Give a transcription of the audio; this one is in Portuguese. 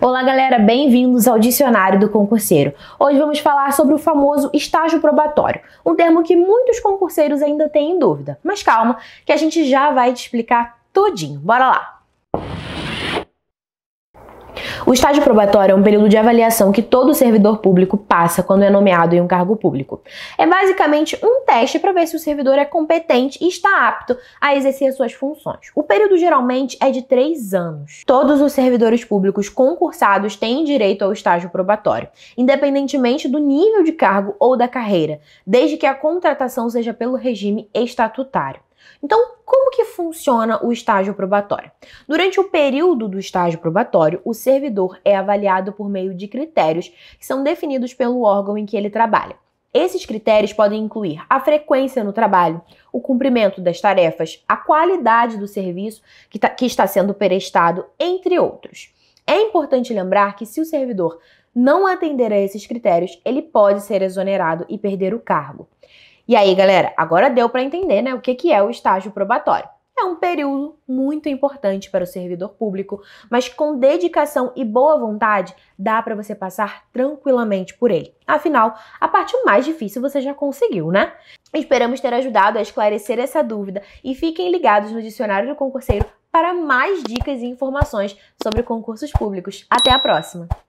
Olá, galera, bem-vindos ao Dicionário do Concurseiro. Hoje vamos falar sobre o famoso estágio probatório, um termo que muitos concurseiros ainda têm em dúvida. Mas calma, que a gente já vai te explicar tudinho. Bora lá! O estágio probatório é um período de avaliação que todo servidor público passa quando é nomeado em um cargo público. É basicamente um teste para ver se o servidor é competente e está apto a exercer suas funções. O período geralmente é de três anos. Todos os servidores públicos concursados têm direito ao estágio probatório, independentemente do nível de cargo ou da carreira, desde que a contratação seja pelo regime estatutário. Então, como que funciona o estágio probatório? Durante o período do estágio probatório, o servidor é avaliado por meio de critérios que são definidos pelo órgão em que ele trabalha. Esses critérios podem incluir a frequência no trabalho, o cumprimento das tarefas, a qualidade do serviço que, tá, que está sendo prestado, entre outros. É importante lembrar que se o servidor não atender a esses critérios, ele pode ser exonerado e perder o cargo. E aí, galera, agora deu para entender né, o que, que é o estágio probatório é um período muito importante para o servidor público, mas com dedicação e boa vontade dá para você passar tranquilamente por ele. Afinal, a parte mais difícil você já conseguiu, né? Esperamos ter ajudado a esclarecer essa dúvida e fiquem ligados no Dicionário do Concurseiro para mais dicas e informações sobre concursos públicos. Até a próxima!